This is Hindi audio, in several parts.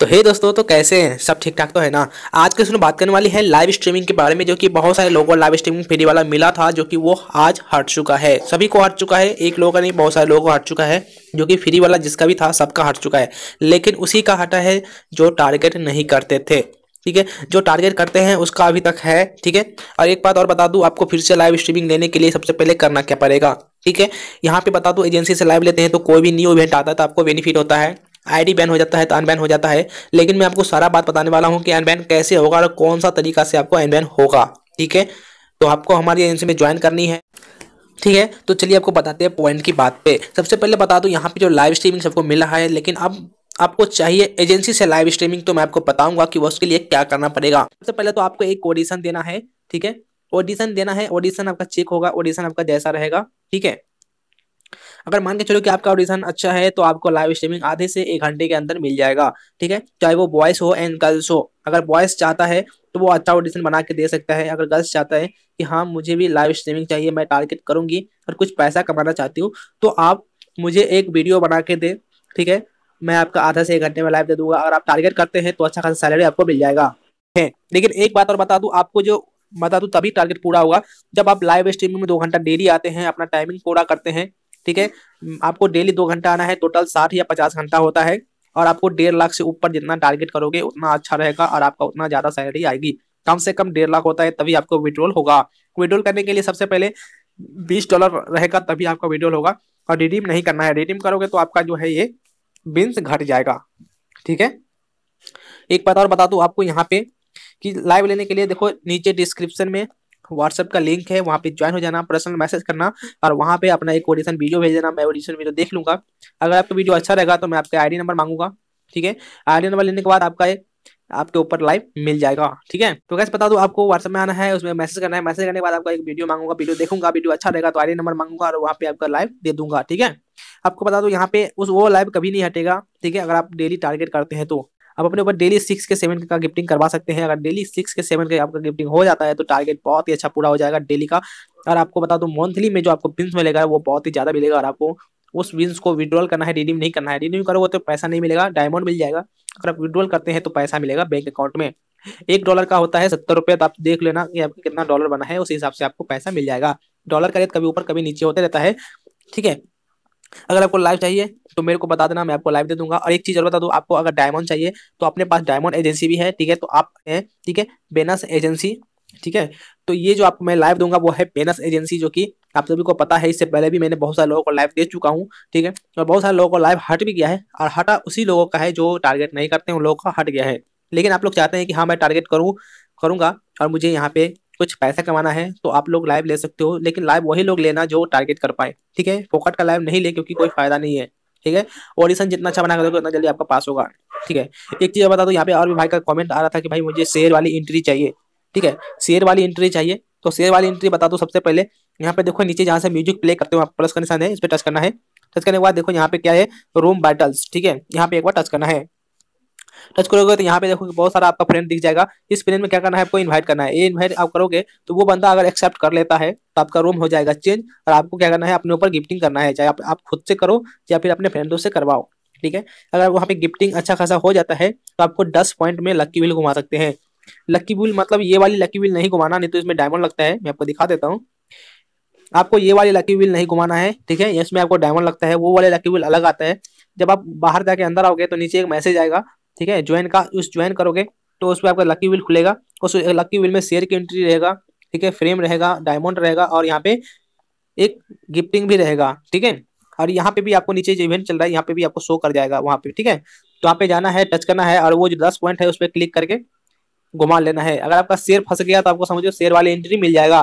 तो हे दोस्तों तो कैसे हैं सब ठीक ठाक तो है ना आज के इसमें बात करने वाली है लाइव स्ट्रीमिंग के बारे में जो कि बहुत सारे लोगों को लाइव स्ट्रीमिंग फ्री वाला मिला था जो कि वो आज हट चुका है सभी को हट चुका है एक लोगों का नहीं बहुत सारे लोगों को हट चुका है जो कि फ्री वाला जिसका भी था सबका हट चुका है लेकिन उसी का हटा है जो टारगेट नहीं करते थे ठीक है जो टारगेट करते हैं उसका अभी तक है ठीक है और एक बात और बता दूं आपको फिर से लाइव स्ट्रीमिंग लेने के लिए सबसे पहले करना क्या पड़ेगा ठीक है यहाँ पे बता दूं एजेंसी से लाइव लेते हैं तो कोई भी न्यू इवेंट आता है तो आपको बेनिफिट होता है आईडी बैन हो जाता है तो अनबैन हो जाता है लेकिन मैं आपको सारा बात बताने वाला हूँ कि अनबैन कैसे होगा और कौन सा तरीका से आपको अनबैन होगा ठीक है तो आपको हमारी एजेंसी में ज्वाइन करनी है ठीक है तो चलिए आपको बताते हैं पॉइंट की बात पे सबसे पहले बता दूँ यहाँ पे जो लाइव स्ट्रीमिंग सबको मिल रहा है लेकिन अब आपको चाहिए एजेंसी से लाइव स्ट्रीमिंग तो मैं आपको बताऊंगा कि उसके लिए क्या करना पड़ेगा सबसे पहले तो आपको एक ऑडिशन देना है ठीक है ऑडिशन देना है ऑडिशन आपका चेक होगा ऑडिशन आपका जैसा रहेगा ठीक है अगर मान के चलो कि आपका ऑडिशन अच्छा है तो आपको लाइव स्ट्रीमिंग आधे से एक घंटे के अंदर मिल जाएगा ठीक है चाहे वो बॉयस हो एंड गर्ल्स हो अगर बॉयस चाहता है तो वो अच्छा ऑडिशन बना के दे सकता है अगर गर्ल्स चाहता है कि हाँ मुझे भी लाइव स्ट्रीमिंग चाहिए मैं टारगेट करूंगी और कुछ पैसा कमाना चाहती हूँ तो आप मुझे एक वीडियो बना के दे ठीक है मैं आपका आधा से एक घंटे में लाइव दे दूंगा अगर आप टारगेट करते हैं तो अच्छा खासा सैलरी आपको मिल जाएगा है लेकिन एक बात और बता दूं आपको जो बता दूं तभी टारगेट पूरा होगा जब आप लाइव स्ट्रीमिंग में दो घंटा डेली आते हैं अपना टाइमिंग पूरा करते हैं ठीक है हम्म। आपको डेली दो घंटा आना है टोटल साठ या पचास घंटा होता है और आपको डेढ़ लाख से ऊपर जितना टारगेट करोगे उतना अच्छा रहेगा और आपका उतना ज्यादा सैलरी आएगी कम से कम डेढ़ लाख होता है तभी आपको विड्रोल होगा विड्रोल करने के लिए सबसे पहले बीस डॉलर रहेगा तभी आपका विड्रोल होगा और रिडीम नहीं करना है रिडीम करोगे तो आपका जो है ये बिन्स घट जाएगा ठीक है एक बात और बता दू आपको यहाँ पे कि लाइव लेने के लिए देखो नीचे डिस्क्रिप्शन में व्हाट्सएप का लिंक है वहाँ पे ज्वाइन हो जाना पर्सनल मैसेज करना और वहाँ पे अपना एक ऑडिशन वीडियो भेज देना मैं ऑडिशन वीडियो देख लूंगा अगर आपका वीडियो अच्छा रहेगा तो मैं आई आईडी नंबर मांगूंगा ठीक है आईडी नंबर लेने के बाद आपका एक आपके ऊपर लाइव मिल जाएगा ठीक है तो कैसे बता दो आपको व्हाट्सएप में आना है उसमें मैसेज करना है मैसेज करने के बाद आपका एक वीडियो मांगूंगा वीडियो देखूंगा वीडियो अच्छा रहेगा तो आई नंबर मांगूंगा और वहाँ पे आपका लाइव दे दूंगा ठीक है आपको बता दो यहाँ पे उस वो लाइव कभी नहीं हटेगा ठीक है अगर आप डेली टारगेट करते हैं तो आप अपने ऊपर डेली सिक्स के सेवन का गिफ्टिंग करवा सकते हैं अगर डेली सिक्स के सेवन का आपका गिफ्टिंग हो जाता है तो टारगेट बहुत ही अच्छा पूरा हो जाएगा डेली का और आपको बता दूं मंथली में जो आपको पिंस मिलेगा वो बहुत ही ज़्यादा मिलेगा और आपको उस विंस को विड्रॉल करना है रिडीम नहीं करना है रिडीम करोगे तो पैसा नहीं मिलेगा डायमंड मिल जाएगा अगर आप विड्रॉल करते हैं तो पैसा मिलेगा बैंक अकाउंट में एक डॉलर का होता है सत्तर रुपये तो आप देख लेना कि आपका कितना डॉलर बना है उस हिसाब से आपको पैसा मिल जाएगा डॉलर का रेट कभी ऊपर कभी नीचे होते रहता है ठीक है अगर आपको लाइव चाहिए तो मेरे को बता देना मैं आपको लाइव दे दूंगा और एक चीज़ और बता दूँ आपको अगर डायमंड चाहिए तो अपने पास डायमंड एजेंसी भी है ठीक है तो आप हैं ठीक है बेनस एजेंसी ठीक है तो ये जो आपको मैं लाइव दूंगा वो है बेनस एजेंसी जो कि आप सभी को पता है इससे पहले भी मैंने बहुत सारे लोगों को लाइव दे चुका हूँ ठीक है और बहुत सारे लोगों को लाइव हट भी गया है और हटा उसी लोगों का है जो टारगेट नहीं करते हैं उन लोगों का हट गया है लेकिन आप लोग चाहते हैं कि हाँ मैं टारगेट करूँ करूँगा और मुझे यहाँ पे कुछ पैसा कमाना है तो आप लोग लाइव ले सकते हो लेकिन लाइव वही लोग लेना जो टारगेट कर पाए ठीक है फोकट का लाइव नहीं ले क्योंकि कोई फायदा नहीं है ठीक है ऑडिशन जितना अच्छा बना करोगे उतना जल्दी आपका पास होगा ठीक है एक चीज़ बता दो यहाँ पे और भी भाई का कॉमेंट आ रहा था कि भाई मुझे शेयर वाली एंट्री चाहिए ठीक है शेयर वाली एंट्री चाहिए तो शेयर वाली एंट्री बता दो सबसे पहले यहाँ पे देखो नीचे जहाँ से म्यूजिक प्ले करते हो प्लस का निशान है इस पर टच करना है टच करने के बाद देखो यहाँ पे क्या है रूम बैटल्स ठीक है यहाँ पे एक बार टच करना है टच करोगे तो यहाँ पे देखोगे बहुत सारा आपका फ्रेंड दिख जाएगा इस फ्रेंड में क्या करना है आपको इन्वाइट करना है ये इन्वाइट आप करोगे तो वो बंदा अगर एक्सेप्ट कर लेता है तो आपका रूम हो जाएगा चेंज और आपको क्या करना है अपने ऊपर गिफ्टिंग करना है चाहे आप, आप खुद से करो या फिर अपने फ्रेंडों से करवाओ ठीक है अगर वहाँ पे गिफ्टिंग अच्छा खासा हो जाता है तो आपको दस पॉइंट में लक्की व्हील घुमा सकते हैं लक्की व्हील मतलब ये वाली लकी व्हील नहीं घुमाना नहीं तो इसमें डायमंड लगता है मैं आपको दिखा देता हूँ आपको ये वाली लकी व्हील नहीं घुमाना है ठीक है इसमें आपको डायमंड लगता है वो वाले लकी व्हील अलग आता है जब आप बाहर जाके अंदर आओगे तो नीचे एक मैसेज आएगा ठीक है ज्वाइन का उस ज्वाइन करोगे तो उस पर आपका लकी व्हील खुलेगा उस लकी व्हील में शेयर की एंट्री रहेगा ठीक है फ्रेम रहेगा डायमंड रहेगा और यहाँ पे एक गिफ्टिंग भी रहेगा ठीक है और यहाँ पे भी आपको नीचे जो इवेंट चल रहा है यहाँ पे भी आपको शो कर जाएगा वहाँ पे ठीक है तो वहाँ पे जाना है टच करना है और वो जो दस पॉइंट है उस पर क्लिक करके घुमा लेना है अगर आपका शेयर फंस गया तो आपको समझो शेयर वाली एंट्री मिल जाएगा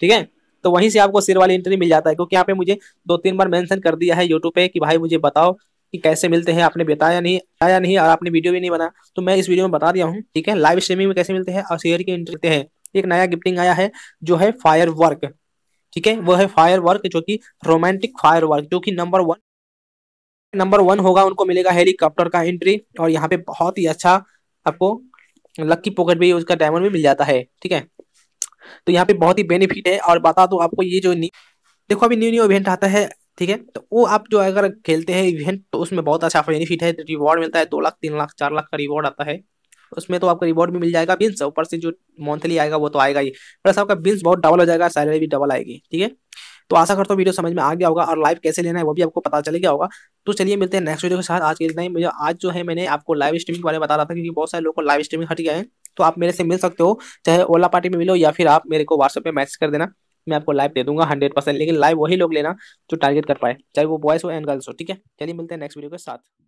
ठीक है तो वहीं से आपको शेयर वाली एंट्री मिल जाता है क्योंकि यहाँ पे मुझे दो तीन बार मेंशन कर दिया है यूट्यूब पे कि भाई मुझे बताओ कि कैसे मिलते हैं आपने बताया नहीं बताया नहीं और आपने वीडियो भी नहीं बनाया तो मैं इस वीडियो में बता दिया हूँ ठीक है लाइव स्ट्रीमिंग में कैसे मिलते हैं और शेयर के मिलते हैं एक नया गिफ्टिंग आया है जो है फायर वर्क ठीक है वो है फायर वर्क जो कि रोमांटिक फायर वर्क जो कि नंबर वन नंबर वन होगा उनको मिलेगा हेलीकॉप्टर का एंट्री और यहाँ पे बहुत ही अच्छा आपको लक्की पॉकेट भी उसका डायमंड भी मिल जाता है ठीक है तो यहाँ पे बहुत ही बेनिफिट है और बता दो आपको ये जो देखो अभी न्यू न्यू इवेंट आता है ठीक है तो वो आप जो अगर खेलते हैं इवेंट तो उसमें बहुत अच्छा बेनिफिट है रिवॉर्ड मिलता है दो लाख तीन लाख चार लाख का रिवॉर्ड आता है उसमें तो आपका रिवॉर्ड भी मिल जाएगा बिन्स ऊपर से जो मंथली आएगा वो तो आएगा ही प्लस आपका बिन्स बहुत डबल हो जाएगा सैलरी भी डबल आएगी ठीक है तो आशा करता हूँ वीडियो समझ में आ गया होगा और लाइव कैसे लेना है वो भी आपको पता चल गया होगा तो चलिए मिलते हैं नेक्स्ट वीडियो के साथ आज के दिन मुझे आज जो है मैंने आपको लाइव स्ट्रीमिंग के बारे में बता रहा था क्योंकि बहुत सारे लोग को लाइव स्ट्रीमिंग हट गया है तो आप मेरे से मिल सकते हो चाहे ओला पार्टी में मिलो या फिर आप मेरे को व्हाट्सएप पर मैसेज कर देना मैं आपको लाइव दे दूंगा हंड्रेड परसेंट लेकिन लाइव वही लोग लेना जो टारगेट कर पाए चाहे वो बॉयस हो एंड गर्ल्स हो ठीक है चलिए मिलते हैं नेक्स्ट वीडियो के साथ